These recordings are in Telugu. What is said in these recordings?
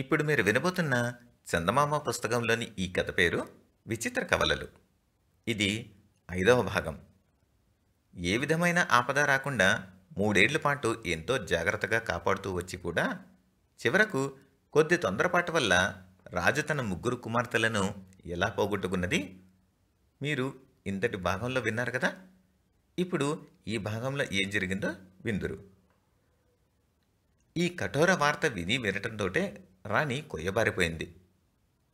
ఇప్పుడు మీరు వినబోతున్న చందమామ పుస్తకంలోని ఈ కథ పేరు విచిత్ర కవలలు ఇది ఐదవ భాగం ఏ విధమైన ఆపద రాకుండా మూడేళ్ల పాటు ఎంతో జాగ్రత్తగా కాపాడుతూ వచ్చి కూడా చివరకు కొద్ది తొందరపాటు వల్ల రాజు తన ముగ్గురు కుమార్తెలను ఎలా పోగొట్టుకున్నది మీరు ఇంతటి భాగంలో విన్నారు కదా ఇప్పుడు ఈ భాగంలో ఏం జరిగిందో విందురు ఈ కఠోర వార్త విని వినటంతోటే రాణి కొయ్యబారిపోయింది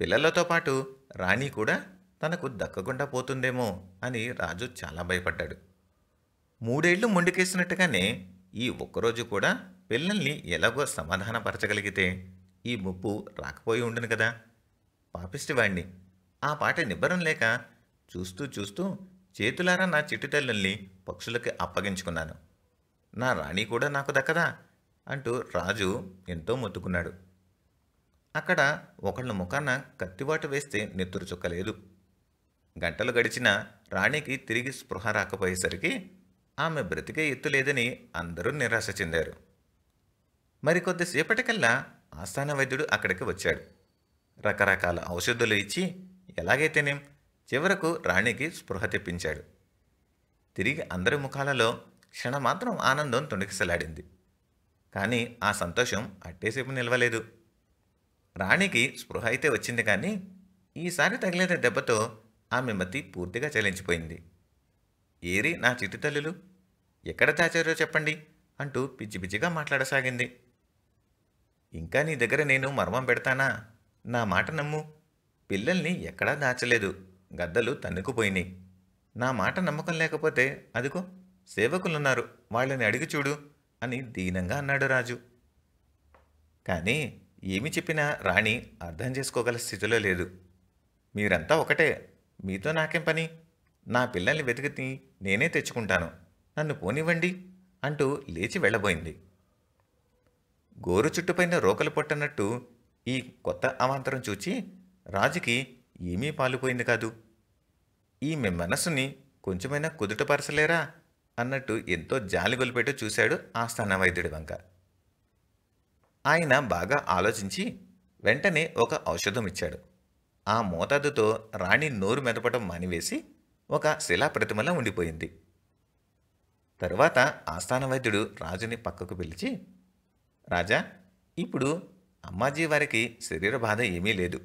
పిల్లలతో పాటు రాణి కూడా తనకు దక్కకుండా పోతుందేమో అని రాజు చాలా భయపడ్డాడు మూడేళ్లు మొండికేసినట్టుగానే ఈ ఒక్కరోజు కూడా పిల్లల్ని ఎలాగో సమాధానపరచగలిగితే ఈ ముప్పు రాకపోయి ఉండను కదా పాపిష్టి వాణ్ణి ఆ పాట నిబ్బరం లేక చూస్తూ చూస్తూ చేతులారా నా చిట్టుతల్లుల్ని పక్షులకి అప్పగించుకున్నాను నా రాణి కూడా నాకు దక్కదా అంటూ రాజు ఎంతో మొత్తుకున్నాడు అక్కడ ఒకళ్ళ ముఖాన కత్తివాటు వేస్తే నెత్తురు చుక్కలేదు గంటలు గడిచినా రాణికి తిరిగి స్పృహ రాకపోయేసరికి ఆమె బ్రతికే ఎత్తు లేదని అందరూ నిరాశ చెందారు మరికొద్దిసేపటికల్లా ఆస్థాన వైద్యుడు అక్కడికి వచ్చాడు రకరకాల ఔషధులు ఇచ్చి ఎలాగైతేనేం చివరకు రాణికి స్పృహ తెప్పించాడు తిరిగి అందరి ముఖాలలో క్షణమాత్రం ఆనందం తొణికిసలాడింది కానీ ఆ సంతోషం అట్టేసేపు నిలవలేదు రాణికి స్పృహ అయితే వచ్చింది కానీ ఈసారి తగిలిన దెబ్బతో ఆమె మతి పూర్తిగా చలించిపోయింది ఏరి నా చిట్టి తల్లులు ఎక్కడ దాచారో చెప్పండి అంటూ పిచ్చి పిచ్చిగా మాట్లాడసాగింది ఇంకా నీ దగ్గర నేను మర్మం పెడతానా నా మాట నమ్ము పిల్లల్ని ఎక్కడా దాచలేదు గద్దలు తన్నుకుపోయినాయి నా మాట నమ్మకం లేకపోతే అదిగో సేవకులున్నారు వాళ్ళని అడిగి చూడు అని దీనంగా అన్నాడు రాజు కానీ ఏమి చెప్పినా రాణి అర్థం చేసుకోగల స్థితిలో లేదు మీరంతా ఒకటే మీతో నాకేం పని నా పిల్లల్ని వెతికి నేనే తెచ్చుకుంటాను నన్ను పోనివ్వండి అంటూ లేచి వెళ్ళబోయింది గోరు చుట్టుపైన రోకలు పొట్టనట్టు ఈ కొత్త అవాంతరం చూచి రాజుకి ఏమీ పాలుపోయింది కాదు ఈమె మనస్సుని కొంచెమైనా కుదుటపరచలేరా అన్నట్టు ఎంతో జాలి గొలిపెట్టు చూశాడు ఆస్థాన వైద్యుడి వంక ఆయన బాగా ఆలోచించి వెంటనే ఒక ఔషధం ఇచ్చాడు ఆ మోతాదుతో రాణి నోరు మెదపటం మానివేసి ఒక శిలాప్రతిమలా ఉండిపోయింది తరువాత ఆస్థాన వైద్యుడు రాజుని పక్కకు పిలిచి రాజా ఇప్పుడు అమ్మాజీ వారికి శరీర బాధ ఏమీ లేదు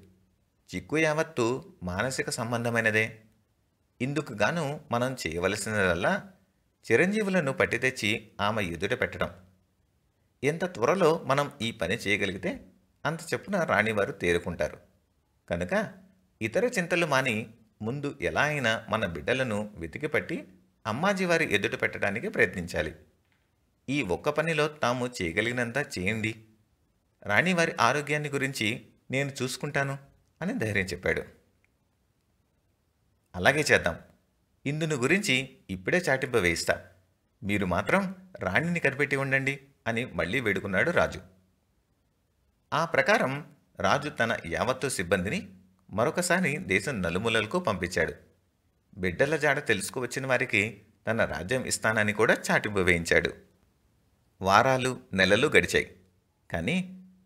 చిక్కు యావత్తు మానసిక సంబంధమైనదే ఇందుకు గాను మనం చేయవలసినదల్లా చిరంజీవులను పట్టి తెచ్చి ఆమె ఎదుట పెట్టడం ఎంత త్వరలో మనం ఈ పని చేయగలిగితే అంత చెప్పున రాణివారు తేరుకుంటారు కనుక ఇతర చింతలు మాని ముందు ఎలా అయినా మన బిడ్డలను వెతికిపట్టి అమ్మాజీ వారి ఎదుట పెట్టడానికి ప్రయత్నించాలి ఈ ఒక్క పనిలో తాము చేయగలిగినంత చేయండి రాణివారి ఆరోగ్యాన్ని గురించి నేను చూసుకుంటాను అని ధైర్యం చెప్పాడు అలాగే చేద్దాం ఇందును గురించి ఇప్పుడే చాటింప వేయిస్తా మీరు మాత్రం రాణిని కనిపెట్టి ఉండండి అని మళ్ళీ వేడుకున్నాడు రాజు ఆ ప్రకారం రాజు తన యావత్తు సిబ్బందిని మరొకసారి దేశం నలుమూలలకు పంపించాడు బిడ్డల జాడ తెలుసుకువచ్చిన వారికి తన రాజ్యం ఇస్తానని కూడా చాటింపు వేయించాడు వారాలు నెలలు గడిచాయి కానీ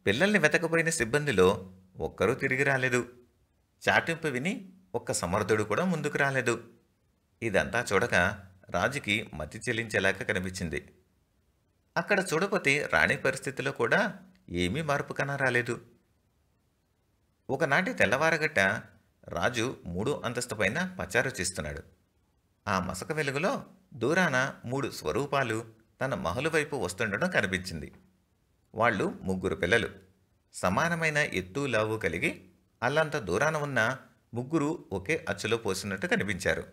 పిల్లల్ని వెతకపోయిన సిబ్బందిలో ఒక్కరూ తిరిగి రాలేదు చాటింపు విని ఒక్క సమర్థుడు కూడా ముందుకు రాలేదు ఇదంతా చూడక రాజుకి మతి చెల్లించేలాగా కనిపించింది అక్కడ చూడపోతే రాణి పరిస్థితిలో కూడా ఏమీ మార్పు కన రాలేదు ఒకనాటి తెల్లవారగట్ట రాజు మూడు అంతస్తు పైన పచారు చేస్తున్నాడు ఆ మసక వెలుగులో దూరాన మూడు స్వరూపాలు తన మహలు వైపు వస్తుండడం కనిపించింది వాళ్ళు ముగ్గురు పిల్లలు సమానమైన ఎత్తు లావు కలిగి అల్లంత దూరాన ఉన్న ముగ్గురు ఒకే అచ్చులో పోసినట్టు కనిపించారు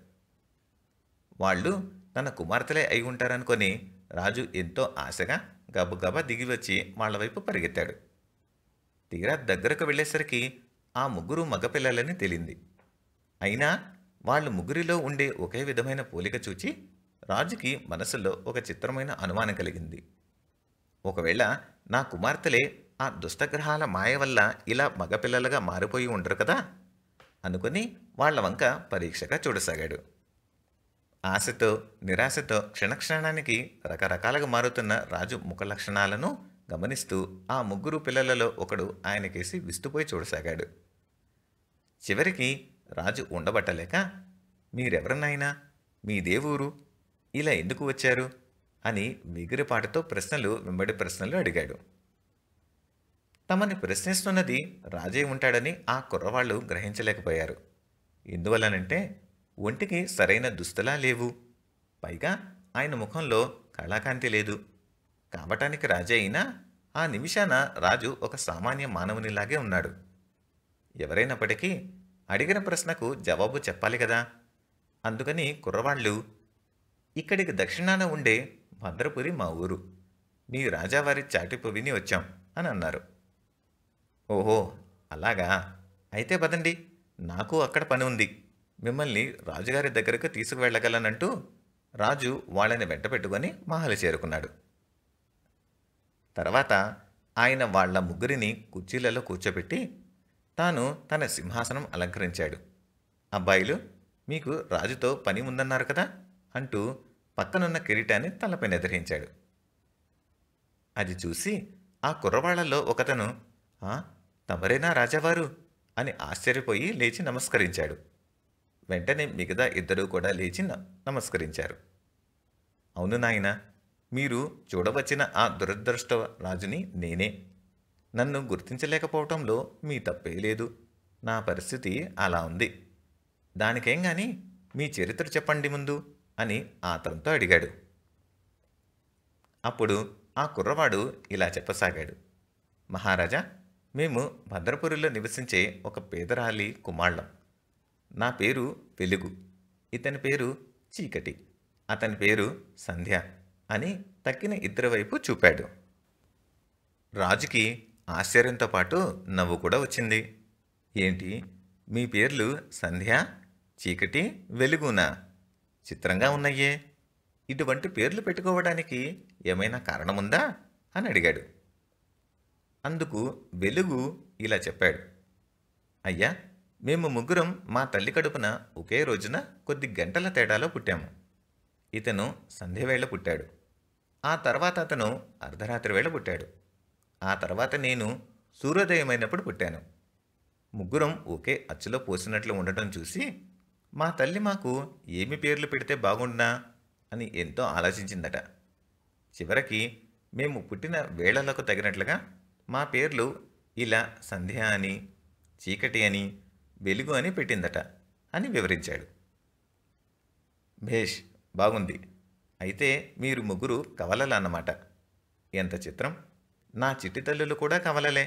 వాళ్ళు తన కుమార్తెలే అయి ఉంటారనుకొని రాజు ఎంతో ఆశగా గబగబా దిగి వచ్చి వాళ్ల వైపు పరిగెత్తాడు తీరా దగ్గరకు వెళ్ళేసరికి ఆ ముగ్గురు మగపిల్లలని తెలింది అయినా వాళ్ళు ముగ్గురిలో ఉండే ఒకే విధమైన పోలిక చూచి రాజుకి మనసులో ఒక చిత్రమైన అనుమానం కలిగింది ఒకవేళ నా కుమార్తెలే ఆ దుష్టగ్రహాల మాయ వల్ల ఇలా మగపిల్లలుగా మారిపోయి ఉండరు కదా అనుకుని వాళ్ల వంక పరీక్షగా చూడసాగాడు ఆశతో నిరాశతో క్షణక్షణానికి రకరకాలుగా మారుతున్న రాజు ముఖ లక్షణాలను గమనిస్తూ ఆ ముగ్గురు పిల్లలలో ఒకడు ఆయనకేసి విస్తుపోయి చూడసాగాడు చివరికి రాజు ఉండబట్టలేక మీరెవరినైనా మీ దేవూరు ఇలా ఎందుకు వచ్చారు అని మిగిరిపాటుతో ప్రశ్నలు వెంబడి ప్రశ్నలు అడిగాడు తమని ప్రశ్నిస్తున్నది రాజే ఉంటాడని ఆ కుర్రవాళ్ళు గ్రహించలేకపోయారు ఎందువలనంటే ఒంటికి సరైన దుస్తులా లేవు పైగా ఆయన ముఖంలో కళాకాంతి లేదు కావటానికి రాజే అయినా ఆ నిమిషాన రాజు ఒక సామాన్య మానవునిలాగే ఉన్నాడు ఎవరైనప్పటికీ అడిగిన ప్రశ్నకు జవాబు చెప్పాలి కదా అందుకని కుర్రవాళ్ళు ఇక్కడికి దక్షిణాన ఉండే భద్రపురి మా ఊరు మీ రాజావారి చాటిపు విని వచ్చాం అని అన్నారు ఓహో అలాగా అయితే పదండి నాకు అక్కడ పని ఉంది మిమ్మల్ని రాజుగారి దగ్గరకు తీసుకువెళ్ళగలనంటూ రాజు వాళ్ళని వెంట పెట్టుకొని మహలి చేరుకున్నాడు తర్వాత ఆయన వాళ్ల ముగ్గురిని కుర్చీలలో కూర్చోబెట్టి తాను తన సింహాసనం అలంకరించాడు అబ్బాయిలు మీకు రాజుతో పని ఉందన్నారు కదా అంటూ పక్కనున్న కిరీటాన్ని తలపై నిద్రించాడు అది చూసి ఆ కుర్రవాళ్లలో ఒకతను తమరేనా రాజావారు అని ఆశ్చర్యపోయి లేచి నమస్కరించాడు వెంటనే మిగతా ఇద్దరూ కూడా లేచి నమస్కరించారు అవును నాయన మీరు చూడవచ్చిన ఆ దురదృష్ట రాజుని నేనే నన్ను గుర్తించలేకపోవటంలో మీ తప్పే లేదు నా పరిస్థితి అలా ఉంది దానికేం కానీ మీ చరిత్ర చెప్పండి ముందు అని ఆతరంతో అడిగాడు అప్పుడు ఆ కుర్రవాడు ఇలా చెప్పసాగాడు మహారాజా మేము భద్రపురిలో నివసించే ఒక పేదరాలి కుమాళ్ళం నా పేరు వెలుగు ఇతని పేరు చీకటి అతని పేరు సంధ్య అని తక్కిన ఇద్దరి వైపు చూపాడు రాజుకి ఆశ్చర్యంతో పాటు నవ్వు కూడా వచ్చింది ఏంటి మీ పేర్లు సంధ్య చీకటి వెలుగునా చిత్రంగా ఉన్నాయే ఇటువంటి పేర్లు పెట్టుకోవడానికి ఏమైనా కారణముందా అని అడిగాడు అందుకు వెలుగు ఇలా చెప్పాడు అయ్యా మేము ముగ్గురం మా తల్లి కడుపున ఒకే రోజున కొద్ది గంటల తేడాలో పుట్టాము ఇతను సంధ్యవేళ పుట్టాడు ఆ తర్వాత అతను అర్ధరాత్రి వేళ పుట్టాడు ఆ తర్వాత నేను సూర్యోదయమైనప్పుడు పుట్టాను ముగ్గురం ఒకే అచ్చులో పోసినట్లు ఉండటం చూసి మా తల్లి మాకు ఏమి పేర్లు పెడితే బాగుండునా అని ఎంతో ఆలోచించిందట చివరికి మేము పుట్టిన వేళలకు తగినట్లుగా మా పేర్లు ఇలా సంధ్య అని చీకటి అని వెలుగు అని పెట్టిందట అని వివరించాడు భేష్ బాగుంది అయితే మీరు ముగ్గురు కవలలన్నమాట ఎంత చిత్రం నా చిట్టితల్లులు కూడా కవలలే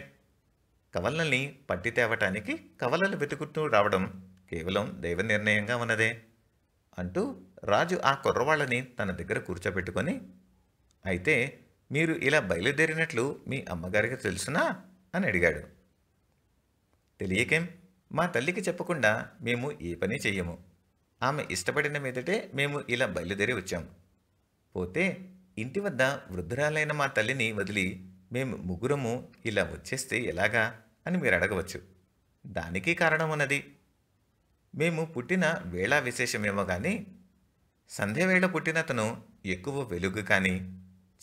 కవలల్ని పట్టి తేవటానికి కవలలు వెతుకుతూ రావడం కేవలం దైవ నిర్ణయంగా ఉన్నదే అంటూ రాజు ఆ కుర్రవాళ్ళని తన దగ్గర కూర్చోబెట్టుకొని అయితే మీరు ఇలా బయలుదేరినట్లు మీ అమ్మగారికి తెలుసునా అని అడిగాడు తెలియకేం మా తల్లికి చెప్పకుండా మేము ఏ పని చెయ్యము ఆమె ఇష్టపడిన మీదటే మేము ఇలా బయలుదేరి వచ్చాం పోతే ఇంటి వద్ద వృద్ధురాలైన మా తల్లిని వదిలి మేము ముగ్గురము ఇలా వచ్చేస్తే ఎలాగా అని మీరు అడగవచ్చు దానికి కారణం ఉన్నది మేము పుట్టిన వేళ విశేషమేమో కానీ సంధ్యవేళ పుట్టినతను ఎక్కువ వెలుగు కానీ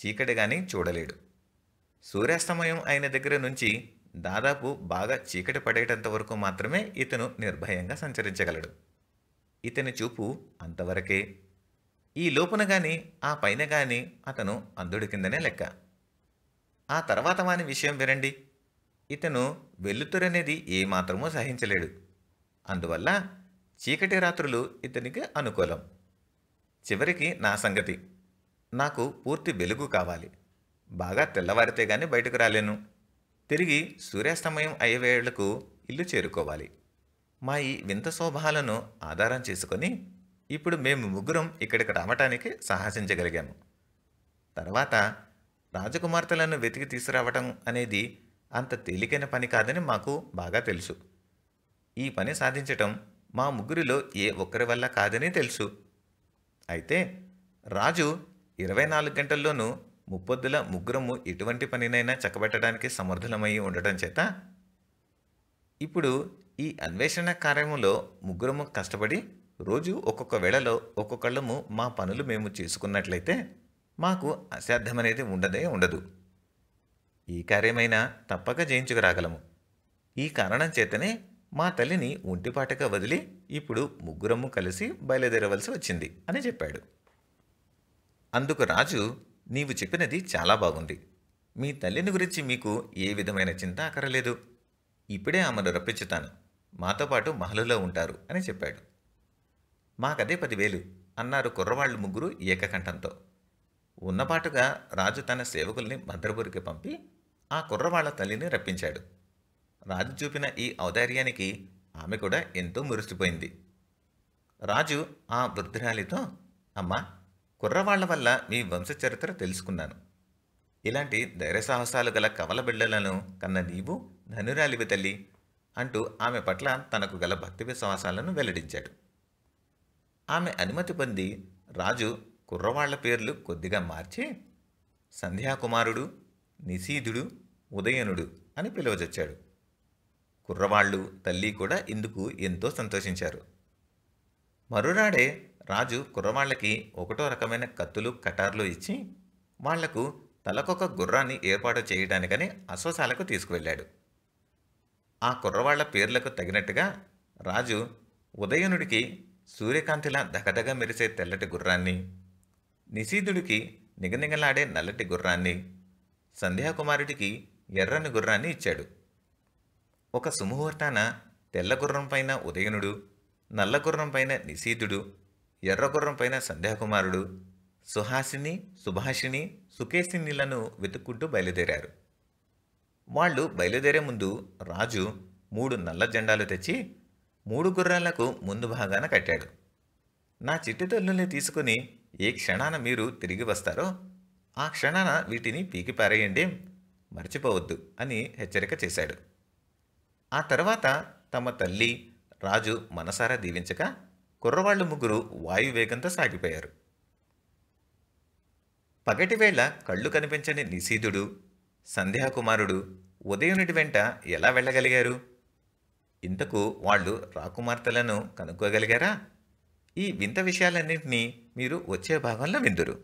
చీకటి కానీ చూడలేడు సూర్యాస్తమయం అయిన దగ్గర నుంచి దాదాపు బాగా చీకటి పడేటంత వరకు మాత్రమే ఇతను నిర్భయంగా సంచరించగలడు ఇతని చూపు అంతవరకే ఈ లోపున కానీ ఆ పైన కానీ అతను అందుడి కిందనే లెక్క ఆ తర్వాత వాని విషయం వినండి ఇతను వెల్లుతురనేది ఏమాత్రమూ సహించలేడు అందువల్ల చీకటి రాత్రులు ఇతనికి అనుకూలం చివరికి నా సంగతి నాకు పూర్తి వెలుగు కావాలి బాగా తెల్లవారితే కానీ బయటకు రాలేను తిరిగి సూర్యాస్తమయం అయ్యే వేళ్లకు ఇల్లు చేరుకోవాలి మా ఈ వింత శోభాలను ఆధారం చేసుకొని ఇప్పుడు మేము ముగ్గురం ఇక్కడికి రావటానికి సాహసించగలిగాము తర్వాత రాజకుమార్తెలను వెతికి తీసుకురావటం అనేది అంత తేలికైన పని కాదని మాకు బాగా తెలుసు ఈ పని సాధించటం మా ముగ్గురిలో ఏ ఒక్కరి వల్ల కాదని తెలుసు అయితే రాజు ఇరవై నాలుగు గంటల్లోనూ ముప్పొద్దుల ముగ్గురము ఎటువంటి పనినైనా చక్కబెట్టడానికి సమర్థులమై ఉండటం చేత ఇప్పుడు ఈ అన్వేషణ కార్యములో ముగ్గురము కష్టపడి రోజు ఒక్కొక్క వేళలో ఒక్కొక్కళ్ళము మా పనులు మేము చేసుకున్నట్లయితే మాకు అసాధ్యమనేది ఉండదే ఉండదు ఈ కార్యమైనా తప్పక జయించుకురాగలము ఈ కారణం చేతనే మా తల్లిని ఒంటిపాటగా వదిలి ఇప్పుడు ముగ్గురము కలిసి బయలుదేరవలసి వచ్చింది అని చెప్పాడు అందుకు రాజు నీవు చెప్పినది చాలా బాగుంది మీ తల్లిని గురించి మీకు ఏ విధమైన చింత అక్కరలేదు ఇప్పుడే ఆమెను రప్పించుతాను మాతో పాటు మహలులో ఉంటారు అని చెప్పాడు మాకదే పదివేలు అన్నారు కుర్రవాళ్ళు ముగ్గురు ఏకకంఠంతో ఉన్నపాటుగా రాజు తన సేవకుల్ని భద్రపురికి పంపి ఆ కుర్రవాళ్ల తల్లిని రప్పించాడు రాజు చూపిన ఈ ఔదార్యానికి ఆమె కూడా ఎంతో మురిసిపోయింది రాజు ఆ వృద్ధురాలితో అమ్మా కుర్రవాళ్ల వల్ల మీ వంశచరిత్ర తెలుసుకున్నాను ఇలాంటి ధైర్యసాహసాలు గల కవల బిడ్డలను కన్న నీవు ధనురాలివి తల్లి అంటూ ఆమె పట్ల తనకు గల భక్తి విశ్వాసాలను వెల్లడించాడు ఆమె అనుమతి పొంది రాజు కుర్రవాళ్ల పేర్లు కొద్దిగా మార్చి సంధ్యాకుమారుడు నిశీధుడు ఉదయనుడు అని పిలువజొచ్చాడు కుర్రవాళ్ళు తల్లి కూడా ఇందుకు ఎంతో సంతోషించారు మరునాడే రాజు కుర్రవాళ్లకి ఒకటో రకమైన కత్తులు కటార్లు ఇచ్చి వాళ్లకు తలకొక గుర్రాన్ని ఏర్పాటు చేయడానికని అశ్వశాలకు తీసుకువెళ్ళాడు ఆ కుర్రవాళ్ల పేర్లకు తగినట్టుగా రాజు ఉదయనుడికి సూర్యకాంతిలా దగదగ మెరిసే తెల్లటి గుర్రాన్ని నిశీధుడికి నిగనిగలాడే నల్లటి గుర్రాన్ని సంధ్యాకుమారుడికి ఎర్రని గుర్రాన్ని ఇచ్చాడు ఒక సుముహూర్తాన తెల్ల గుర్రం పైన ఉదయనుడు నల్ల గుర్రం పైన నిశీధుడు ఎర్రగుర్రం పైన సంధ్యాకుమారుడు సుహాసిని సుభాషిణి సుకేసినిలను వెతుక్కుంటూ బయలుదేరారు వాళ్ళు బయలుదేరే ముందు రాజు మూడు నల్ల జెండాలు తెచ్చి మూడు గుర్రాలకు ముందు భాగాన కట్టాడు నా చిట్టుతల్లుల్ని తీసుకుని ఏ క్షణాన మీరు తిరిగి వస్తారో ఆ క్షణాన వీటిని పీకి పారేయండి మర్చిపోవద్దు అని హెచ్చరిక చేశాడు ఆ తర్వాత తమ తల్లి రాజు మనసారా దీవించగా కుర్రవాళ్ళు ముగ్గురు వాయువేగంతో సాగిపోయారు పగటివేళ కళ్ళు కనిపించని నిశీధుడు సంధ్యాకుమారుడు ఉదయనుడి వెంట ఎలా వెళ్ళగలిగారు ఇంతకు వాళ్ళు రాకుమార్తెలను కనుక్కోగలిగారా ఈ వింత విషయాలన్నింటినీ మీరు వచ్చే భాగంలో విందురు